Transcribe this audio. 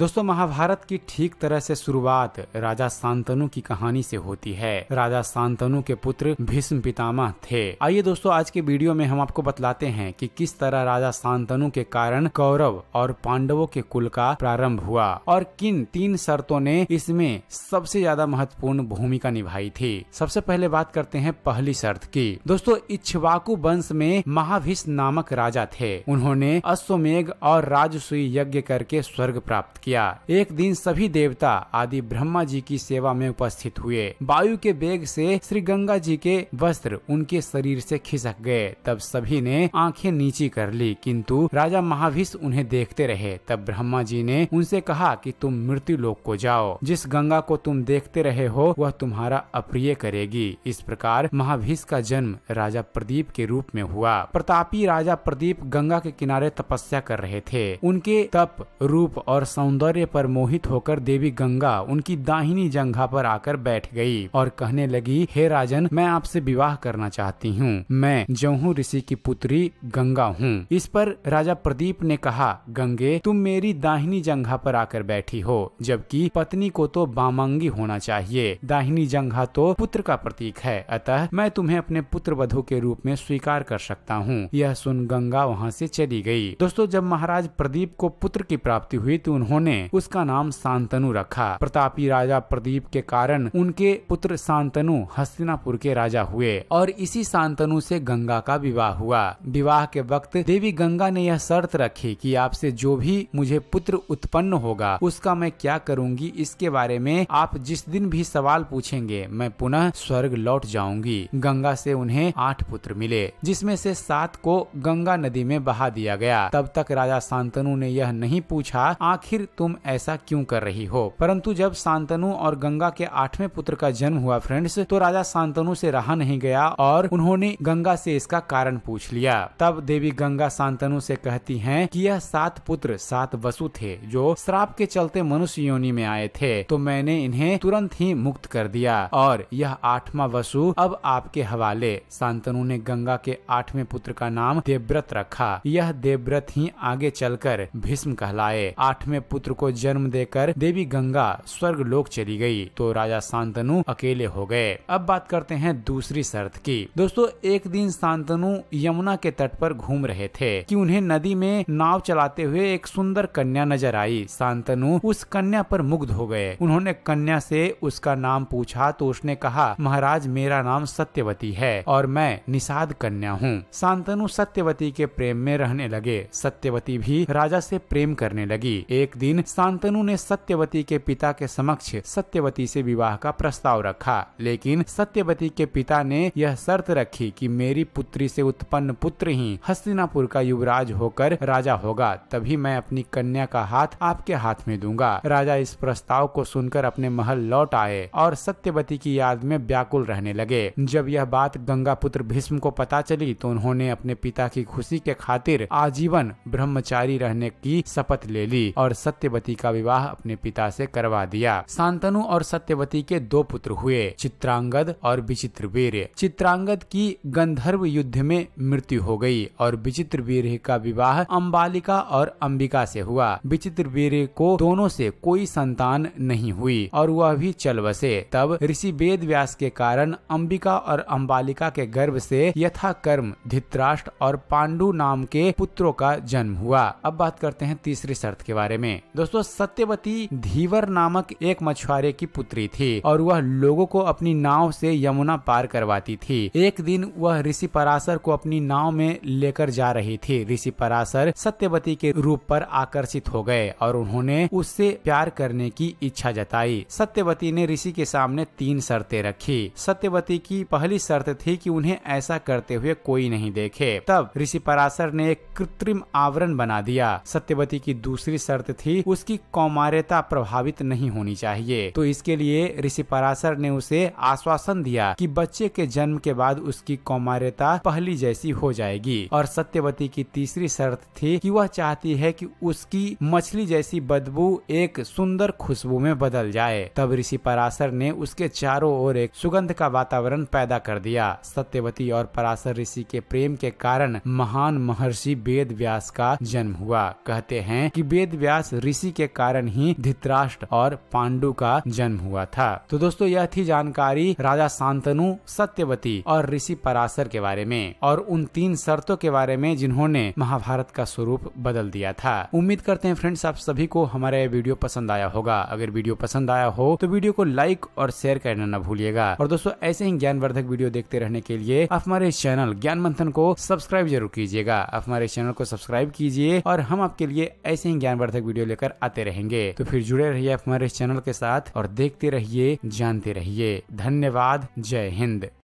दोस्तों महाभारत की ठीक तरह से शुरुआत राजा शांतनु की कहानी से होती है राजा शांतनु के पुत्र भीष्म पितामह थे आइए दोस्तों आज के वीडियो में हम आपको बतलाते हैं कि किस तरह राजा शांतनु के कारण कौरव और पांडवों के कुल का प्रारंभ हुआ और किन तीन शर्तों ने इसमें सबसे ज्यादा महत्वपूर्ण भूमिका निभाई थी सबसे पहले बात करते हैं पहली शर्त की दोस्तों इच्छवाकु वंश में महाभीष्म नामक राजा थे उन्होंने अश्वमेघ और राजसुई यज्ञ करके स्वर्ग प्राप्त किया एक दिन सभी देवता आदि ब्रह्मा जी की सेवा में उपस्थित हुए वायु के बेग से श्री गंगा जी के वस्त्र उनके शरीर से खिसक गए तब सभी ने आंखें नीची कर ली किंतु राजा महाविष्णु उन्हें देखते रहे तब ब्रह्मा जी ने उनसे कहा कि तुम मृत्यु लोक को जाओ जिस गंगा को तुम देखते रहे हो वह तुम्हारा अप्रिय करेगी इस प्रकार महाभीष का जन्म राजा प्रदीप के रूप में हुआ प्रतापी राजा प्रदीप गंगा के किनारे तपस्या कर रहे थे उनके तप रूप और सौंदर्य सौंदर्य पर मोहित होकर देवी गंगा उनकी दाहिनी जंघा पर आकर बैठ गई और कहने लगी हे राजन मैं आपसे विवाह करना चाहती हूँ मैं जौहू ऋषि की पुत्री गंगा हूँ इस पर राजा प्रदीप ने कहा गंगे तुम मेरी दाहिनी जंघा पर आकर बैठी हो जबकि पत्नी को तो बामंगी होना चाहिए दाहिनी जंघा तो पुत्र का प्रतीक है अतः मैं तुम्हें अपने पुत्र वधु के रूप में स्वीकार कर सकता हूँ यह सुन गंगा वहाँ से चली गई दोस्तों जब महाराज प्रदीप को पुत्र की प्राप्ति हुई तो उन्होंने ने उसका नाम शांतनु रखा प्रतापी राजा प्रदीप के कारण उनके पुत्र शांतनु हस्तिनापुर के राजा हुए और इसी शांतनु से गंगा का विवाह हुआ विवाह के वक्त देवी गंगा ने यह शर्त रखी कि आपसे जो भी मुझे पुत्र उत्पन्न होगा उसका मैं क्या करूंगी इसके बारे में आप जिस दिन भी सवाल पूछेंगे मैं पुनः स्वर्ग लौट जाऊंगी गंगा से उन्हें आठ पुत्र मिले जिसमें से सात को गंगा नदी में बहा दिया गया तब तक राजा शांतनु ने यह नहीं पूछा आखिर तुम ऐसा क्यों कर रही हो परंतु जब शांतनु और गंगा के आठवें पुत्र का जन्म हुआ फ्रेंड्स तो राजा शांतनु से रहा नहीं गया और उन्होंने गंगा से इसका कारण पूछ लिया तब देवी गंगा शांतनु से कहती हैं कि यह सात पुत्र सात वसु थे जो श्राप के चलते मनुष्य योनि में आए थे तो मैंने इन्हें तुरंत ही मुक्त कर दिया और यह आठवां वसु अब आपके हवाले शांतनु ने गंगा के आठवें पुत्र का नाम देवव्रत रखा यह देवव्रत ही आगे चलकर भीष्म कहलाए आठवें पुत्र पुत्र को जन्म देकर देवी गंगा स्वर्ग लोक चली गई तो राजा शांतनु अकेले हो गए अब बात करते हैं दूसरी शर्त की दोस्तों एक दिन शांतनु यमुना के तट पर घूम रहे थे कि उन्हें नदी में नाव चलाते हुए एक सुंदर कन्या नजर आई शांतनु उस कन्या पर मुग्ध हो गए उन्होंने कन्या से उसका नाम पूछा तो उसने कहा महाराज मेरा नाम सत्यवती है और मैं निषाद कन्या हूँ शांतनु सत्यवती के प्रेम में रहने लगे सत्यवती भी राजा से प्रेम करने लगी एक दिन दिन शांतनु ने सत्यवती के पिता के समक्ष सत्यवती से विवाह का प्रस्ताव रखा लेकिन सत्यवती के पिता ने यह शर्त रखी कि मेरी पुत्री से उत्पन्न पुत्र ही हस्तिनापुर का युवराज होकर राजा होगा तभी मैं अपनी कन्या का हाथ आपके हाथ में दूंगा राजा इस प्रस्ताव को सुनकर अपने महल लौट आए और सत्यवती की याद में व्याकुल रहने लगे जब यह बात गंगा पुत्र भीष्म को पता चली तो उन्होंने अपने पिता की खुशी के खातिर आजीवन ब्रह्मचारी रहने की शपथ ले ली और सत्य सत्यवती का विवाह अपने पिता से करवा दिया शांतनु और सत्यवती के दो पुत्र हुए चित्रांगद और विचित्र वीर चित्रांगद की गंधर्व युद्ध में मृत्यु हो गई और विचित्र वीर का विवाह अम्बालिका और अंबिका से हुआ विचित्र वीर को दोनों से कोई संतान नहीं हुई और वह भी चल बसे तब ऋषि वेद व्यास के कारण अंबिका और अंबालिका के गर्भ से यथा कर्म धित्राष्ट्र और पांडु नाम के पुत्रों का जन्म हुआ अब बात करते हैं तीसरी शर्त के बारे में दोस्तों सत्यवती धीवर नामक एक मछुआरे की पुत्री थी और वह लोगों को अपनी नाव से यमुना पार करवाती थी एक दिन वह ऋषि पराशर को अपनी नाव में लेकर जा रही थी ऋषि पराशर सत्यवती के रूप पर आकर्षित हो गए और उन्होंने उससे प्यार करने की इच्छा जताई सत्यवती ने ऋषि के सामने तीन शर्तें रखी सत्यवती की पहली शर्त थी कि उन्हें ऐसा करते हुए कोई नहीं देखे तब ऋषि पराशर ने एक कृत्रिम आवरण बना दिया सत्यवती की दूसरी शर्त थी उसकी कौमार्यता प्रभावित नहीं होनी चाहिए तो इसके लिए ऋषि पराशर ने उसे आश्वासन दिया कि बच्चे के जन्म के बाद उसकी कौमार्यता पहली जैसी हो जाएगी और सत्यवती की तीसरी शर्त थी कि वह चाहती है कि उसकी मछली जैसी बदबू एक सुंदर खुशबू में बदल जाए तब ऋषि पराशर ने उसके चारों ओर एक सुगंध का वातावरण पैदा कर दिया सत्यवती और पराशर ऋषि के प्रेम के कारण महान महर्षि वेद व्यास का जन्म हुआ कहते हैं कि वेद व्यास ऋषि के कारण ही धृतराष्ट्र और पांडु का जन्म हुआ था तो दोस्तों यह थी जानकारी राजा शांतनु सत्यवती और ऋषि पराशर के बारे में और उन तीन शर्तों के बारे में जिन्होंने महाभारत का स्वरूप बदल दिया था उम्मीद करते हैं फ्रेंड्स आप सभी को हमारा यह वीडियो पसंद आया होगा अगर वीडियो पसंद आया हो तो वीडियो को लाइक और शेयर करना न भूलिएगा और दोस्तों ऐसे ही ज्ञानवर्धक वीडियो देखते रहने के लिए आप हमारे चैनल ज्ञान मंथन को सब्सक्राइब जरूर कीजिएगा आप हमारे चैनल को सब्सक्राइब कीजिए और हम आपके लिए ऐसे ही ज्ञानवर्धक वीडियो लेकर आते रहेंगे तो फिर जुड़े रहिए हमारे इस चैनल के साथ और देखते रहिए जानते रहिए धन्यवाद जय हिंद